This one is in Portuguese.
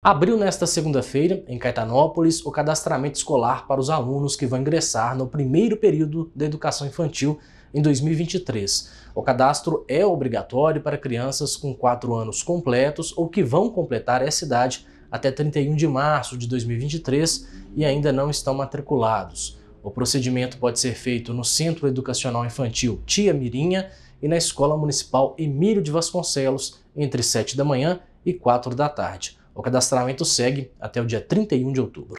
Abriu nesta segunda-feira, em Caetanópolis, o cadastramento escolar para os alunos que vão ingressar no primeiro período da educação infantil em 2023. O cadastro é obrigatório para crianças com 4 anos completos ou que vão completar essa idade até 31 de março de 2023 e ainda não estão matriculados. O procedimento pode ser feito no Centro Educacional Infantil Tia Mirinha e na Escola Municipal Emílio de Vasconcelos, entre 7 da manhã e 4 da tarde. O cadastramento segue até o dia 31 de outubro.